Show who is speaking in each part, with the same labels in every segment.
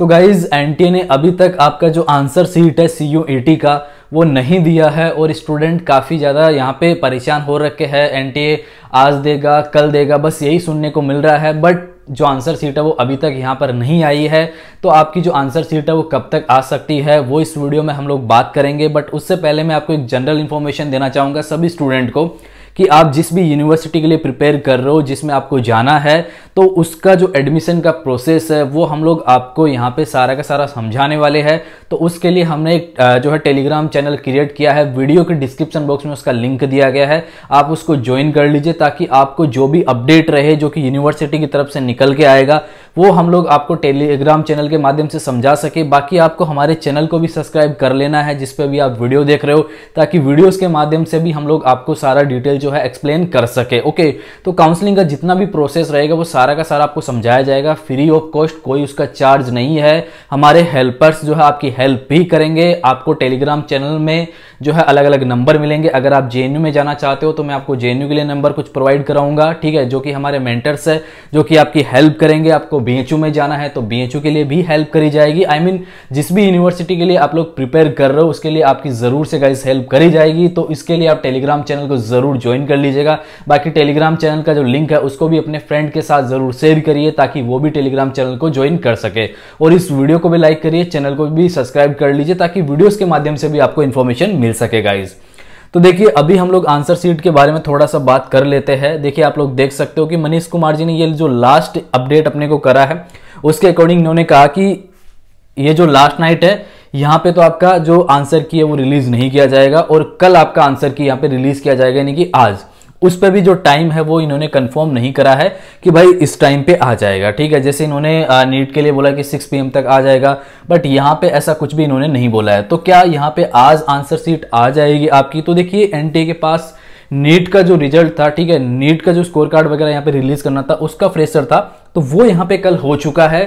Speaker 1: तो guys N ने अभी तक आपका जो आंसर सीट है सी यू का वो नहीं दिया है और स्टूडेंट काफ़ी ज़्यादा यहाँ पे परेशान हो रखे हैं एनटीए आज देगा कल देगा बस यही सुनने को मिल रहा है बट जो आंसर सीट है वो अभी तक यहाँ पर नहीं आई है तो आपकी जो आंसर सीट है वो कब तक आ सकती है वो इस वीडियो में हम लोग बात करेंगे बट उससे पहले मैं आपको एक जनरल इन्फॉर्मेशन देना चाहूँगा सभी स्टूडेंट को कि आप जिस भी यूनिवर्सिटी के लिए प्रिपेयर कर रहे हो जिसमें आपको जाना है तो उसका जो एडमिशन का प्रोसेस है वो हम लोग आपको यहाँ पे सारा का सारा समझाने वाले हैं तो उसके लिए हमने एक जो है टेलीग्राम चैनल क्रिएट किया है वीडियो के डिस्क्रिप्शन बॉक्स में उसका लिंक दिया गया है आप उसको ज्वाइन कर लीजिए ताकि आपको जो भी अपडेट रहे जो कि यूनिवर्सिटी की तरफ से निकल के आएगा वो हम लोग आपको टेलीग्राम चैनल के माध्यम से समझा सके बाकी आपको हमारे चैनल को भी सब्सक्राइब कर लेना है जिसपे भी आप वीडियो देख रहे हो ताकि वीडियोस के माध्यम से भी हम लोग आपको सारा डिटेल जो है एक्सप्लेन कर सके ओके तो काउंसलिंग का जितना भी प्रोसेस रहेगा वो सारा सारा का सारा आपको समझाया जाएगा फ्री ऑफ कॉस्ट कोई उसका चार्ज नहीं है हमारे हेल्पर्स जो है आपकी हेल्प भी करेंगे आपको टेलीग्राम चैनल में जो है अलग अलग नंबर मिलेंगे अगर आप जे में जाना चाहते हो तो मैं आपको जे के लिए नंबर कुछ प्रोवाइड कराऊंगा ठीक है जो कि हमारे मेंटर्स है जो कि आपकी हेल्प करेंगे आपको बी में जाना है तो बी के लिए भी हेल्प करी जाएगी आई I मीन mean, जिस भी यूनिवर्सिटी के लिए आप लोग प्रिपेयर कर रहे हो उसके लिए आपकी ज़रूर से गाइस हेल्प करी जाएगी तो इसके लिए आप टेलीग्राम चैनल को ज़रूर ज्वाइन कर लीजिएगा बाकी टेलीग्राम चैनल का जो लिंक है उसको भी अपने फ्रेंड के साथ ज़रूर शेयर करिए ताकि वो भी टेलीग्राम चैनल को ज्वाइन कर सके और इस वीडियो को भी लाइक करिए चैनल को भी सब्सक्राइब कर लीजिए ताकि वीडियोस के माध्यम से भी आपको इन्फॉर्मेशन मिल सके गाइज़ तो देखिए अभी हम लोग आंसर सीट के बारे में थोड़ा सा बात कर लेते हैं देखिए आप लोग देख सकते हो कि मनीष कुमार जी ने ये जो लास्ट अपडेट अपने को करा है उसके अकॉर्डिंग इन्होंने कहा कि ये जो लास्ट नाइट है यहाँ पे तो आपका जो आंसर की है वो रिलीज नहीं किया जाएगा और कल आपका आंसर की यहाँ पे रिलीज किया जाएगा यानी कि आज उस पर भी जो टाइम है वो इन्होंने कंफर्म नहीं करा है कि भाई इस टाइम पे आ जाएगा ठीक है जैसे इन्होंने नीट के लिए बोला कि 6 पीएम तक आ जाएगा बट यहाँ पे ऐसा कुछ भी इन्होंने नहीं बोला है तो क्या यहाँ पे आज आंसर सीट आ जाएगी आपकी तो देखिए एनटीए के पास नीट का जो रिजल्ट था ठीक है नीट का जो स्कोर कार्ड वगैरह यहाँ पे रिलीज करना था उसका फ्रेशर था तो वो यहाँ पे कल हो चुका है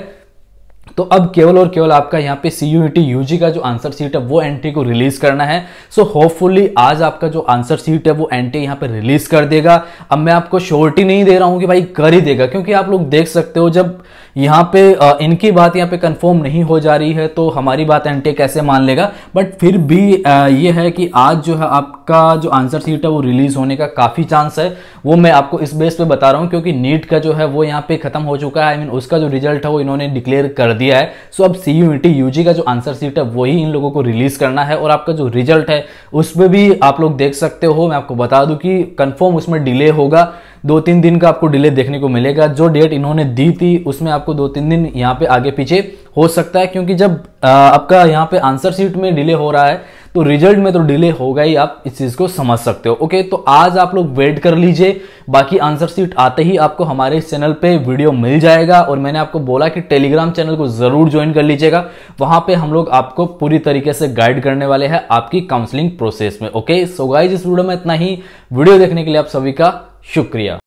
Speaker 1: तो अब केवल और केवल आपका यहाँ पे C U T U G का जो आंसर सीट है वो एंट्री को रिलीज करना है सो होपफुली आज आपका जो आंसर सीट है वो एंट्री यहाँ पे रिलीज कर देगा अब मैं आपको श्योरिटी नहीं दे रहा हूँ कि भाई कर ही देगा क्योंकि आप लोग देख सकते हो जब यहाँ पे इनकी बात यहाँ पे कंफर्म नहीं हो जा रही है तो हमारी बात एंट्री कैसे मान लेगा बट फिर भी ये है कि आज जो है आपका जो आंसर सीट है वो रिलीज होने का काफ़ी चांस है वो मैं आपको इस बेस पे बता रहा हूँ क्योंकि नीट का जो है वो यहाँ पे खत्म हो चुका है आई I मीन mean, उसका जो रिजल्ट है वो इन्होंने डिक्लेयर कर कर दिया है सो अब C U T U G का जो आंसर सीट है वही इन लोगों को रिलीज़ करना है और आपका जो रिजल्ट है उसमें भी आप लोग देख सकते हो मैं आपको बता दूं कि कंफर्म उसमें डिले होगा दो तीन दिन का आपको डिले देखने को मिलेगा जो डेट इन्होंने दी थी उसमें आपको दो तीन दिन यहाँ पे आगे पीछे हो सकता है क्योंकि जब आपका यहाँ पे आंसर शीट में डिले हो रहा है तो रिजल्ट में तो डिले होगा ही आप इस चीज़ को समझ सकते हो ओके तो आज आप लोग वेट कर लीजिए बाकी आंसर सीट आते ही आपको हमारे चैनल पे वीडियो मिल जाएगा और मैंने आपको बोला कि टेलीग्राम चैनल को ज़रूर ज्वाइन कर लीजिएगा वहां पर हम लोग आपको पूरी तरीके से गाइड करने वाले हैं आपकी काउंसलिंग प्रोसेस में ओके सो गाइज इस वीडियो में इतना ही वीडियो देखने के लिए आप सभी का शुक्रिया